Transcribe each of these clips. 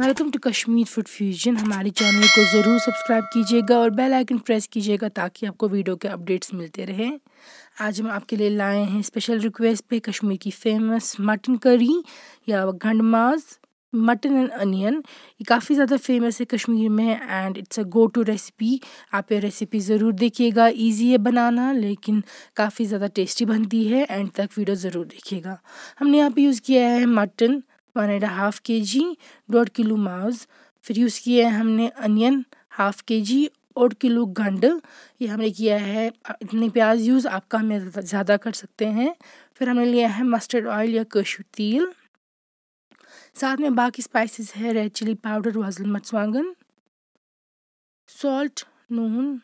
welcome to Kashmir food fusion हमारे channel को ज़रूर सब्सक्राइब कीजिएगा और बेल आइकन प्रेस कीजिएगा ताकि आपको वीडियो के अपडेट्स मिलते रहें आज हम आपके लिए लाए हैं स्पेशल रिक्वेस्ट पे कश्मीर की फेमस मटन करी या घंड माज मटन एंड अनियन ये काफ़ी ज़्यादा फेमस है कश्मीर में and it's a go to recipe आप ये रेसिपी ज़रूर देखिएगा इजी है बनाना लेकिन काफ़ी ज़्यादा टेस्टी बनती है एंड तक वीडियो ज़रूर देखिएगा हमने यहाँ पे यूज़ किया है मटन वन एंड हाफ़ के जी डेढ़ किलो माउस फिर यूज़ किया है हमने अनियन हाफ़ के जी और किलो गंड ये हमने किया है इतने प्याज यूज़ आपका हमें ज़्यादा कर सकते हैं फिर हमने लिया है मस्टर्ड ऑयल या कशु तेल साथ में बाकी स्पाइसेस है रेड चिली पाउडर वजल मरसवांगन सॉल्ट नून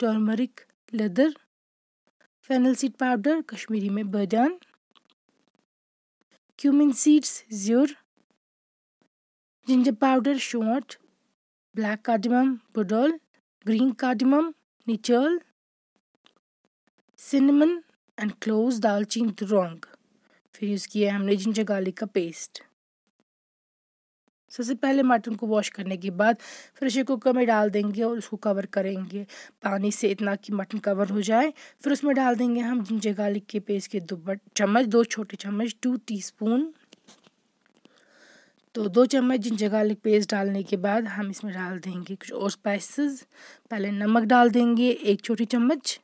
टर्मरिक लेदर फेनल सीड पाउडर कश्मीरी में बदान cumin seeds zure, ginger powder short, black cardamom budol, green cardamom nichol, cinnamon and cloves दालचीन रौंग फिर यूज़ किया है हमने जिंजर गार्लिक का पेस्ट सबसे पहले मटन को वॉश करने के बाद प्रेशर कुकर में डाल देंगे और उसको कवर करेंगे पानी से इतना कि मटन कवर हो जाए फिर उसमें डाल देंगे हम जिंजर गार्लिक के पेस्ट के दो बट चम्मच दो छोटे चम्मच टू टीस्पून तो दो चम्मच जिंजर गार्लिक पेस्ट डालने के बाद हम इसमें डाल देंगे कुछ और स्पाइसेस पहले नमक डाल देंगे एक छोटी चम्मच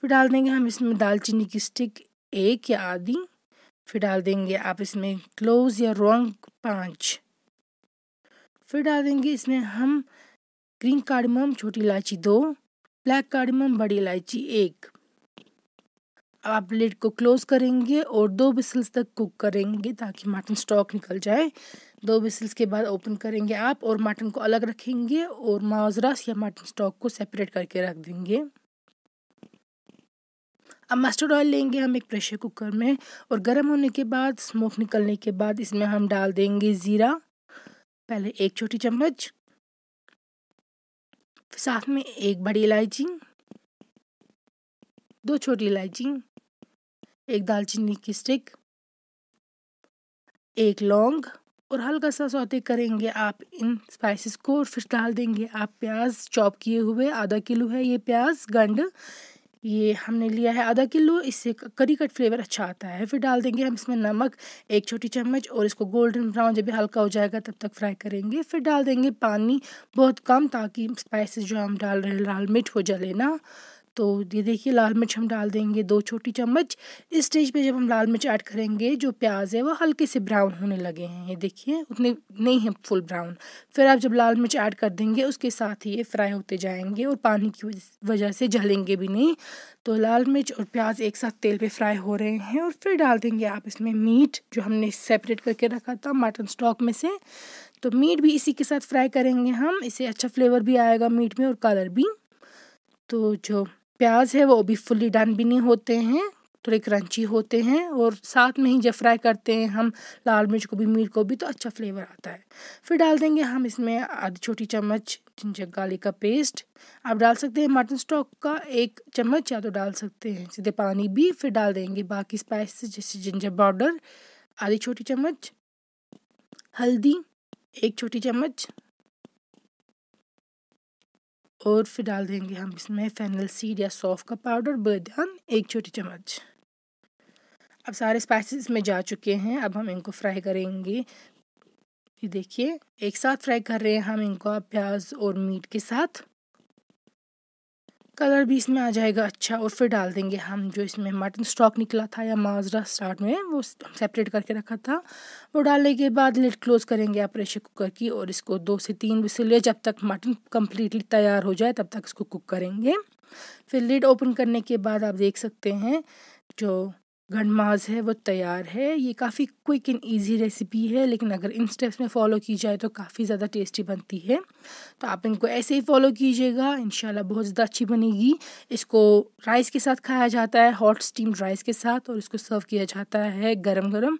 फिर डाल देंगे हम इसमें दालचीनी की स्टिक एक या आधी फिर डाल देंगे आप इसमें क्लोज या रोंग पाँच फिर डाल देंगे इसमें हम ग्रीन कार्डमम छोटी इलायची दो ब्लैक कार्डमम बड़ी इलायची एक अब आप प्लेट को क्लोज करेंगे और दो बिसल्स तक कुक करेंगे ताकि मटन स्टॉक निकल जाए दो बिसल्स के बाद ओपन करेंगे आप और मटन को अलग रखेंगे और माजरास या मटन स्टॉक को सेपरेट करके रख देंगे अब मस्टर्ड ऑयल लेंगे हम एक प्रेशर कुकर में और गर्म होने के बाद स्मोक निकलने के बाद इसमें हम डाल देंगे ज़ीरा पहले एक छोटी चम्मच साथ में एक बड़ी इलायची दो छोटी इलायची एक दालचीनी की स्टिक एक लौंग और हल्का सा सौते करेंगे आप इन स्पाइसेस को और फिर डाल देंगे आप प्याज चॉप किए हुए आधा किलो है ये प्याज गंड ये हमने लिया है आधा किलो इससे करी कट फ्लेवर अच्छा आता है फिर डाल देंगे हम इसमें नमक एक छोटी चम्मच और इसको गोल्डन ब्राउन जब हल्का हो जाएगा तब तक फ्राई करेंगे फिर डाल देंगे पानी बहुत कम ताकि स्पाइसेस जो हम डाल रहे हैं लाल मिर्च हो जले ना तो ये देखिए लाल मिर्च हम डाल देंगे दो छोटी चम्मच इस स्टेज पे जब हम लाल मिर्च ऐड करेंगे जो प्याज है वो हल्के से ब्राउन होने लगे हैं ये देखिए उतने नहीं है फुल ब्राउन फिर आप जब लाल मिर्च ऐड कर देंगे उसके साथ ही ये फ्राई होते जाएंगे और पानी की वजह से जलेंगे भी नहीं तो लाल मिर्च और प्याज एक साथ तेल पे फ्राई हो रहे हैं और फिर डाल देंगे आप इसमें मीट जो हमने सेपरेट करके रखा था मटन स्टॉक में से तो मीट भी इसी के साथ फ्राई करेंगे हम इसे अच्छा फ्लेवर भी आएगा मीट में और कलर भी तो जो प्याज है वो भी फुली डन भी नहीं होते हैं थोड़े क्रंची होते हैं और साथ में ही जब फ्राई करते हैं हम लाल मिर्च को भी मीट को भी तो अच्छा फ्लेवर आता है फिर डाल देंगे हम इसमें आधी छोटी चम्मच जिंजर गार्लिक का पेस्ट आप डाल सकते हैं मटन स्टॉक का एक चम्मच या तो डाल सकते हैं सीधे पानी भी फिर डाल देंगे बाकी स्पाइस जैसे जिंजर पाउडर आधी छोटी चम्मच हल्दी एक छोटी चम्मच और फिर डाल देंगे हम इसमें फेनल सीड या सौफ का पाउडर बदान एक छोटी चम्मच अब सारे स्पाइसेस इसमें जा चुके हैं अब हम इनको फ्राई करेंगे ये देखिए एक साथ फ्राई कर रहे हैं हम इनको प्याज और मीट के साथ कलर भी इसमें आ जाएगा अच्छा और फिर डाल देंगे हम जो इसमें मटन स्टॉक निकला था या माजरा स्टार्ट में वो सेपरेट करके रखा था वो डालने के बाद लिड क्लोज़ करेंगे आप प्रेशर कुकर की और इसको दो से तीन विसिले जब तक मटन कम्प्लीटली तैयार हो जाए तब तक इसको कुक करेंगे फिर लिड ओपन करने के बाद आप देख सकते हैं जो गंडमाज है वो तैयार है ये काफ़ी क्विक एंड इजी रेसिपी है लेकिन अगर इन स्टेप्स में फ़ॉलो की जाए तो काफ़ी ज़्यादा टेस्टी बनती है तो आप इनको ऐसे ही फॉलो कीजिएगा इन बहुत ज़्यादा अच्छी बनेगी इसको राइस के साथ खाया जाता है हॉट स्टीम्ड राइस के साथ और इसको सर्व किया जाता है गरम गरम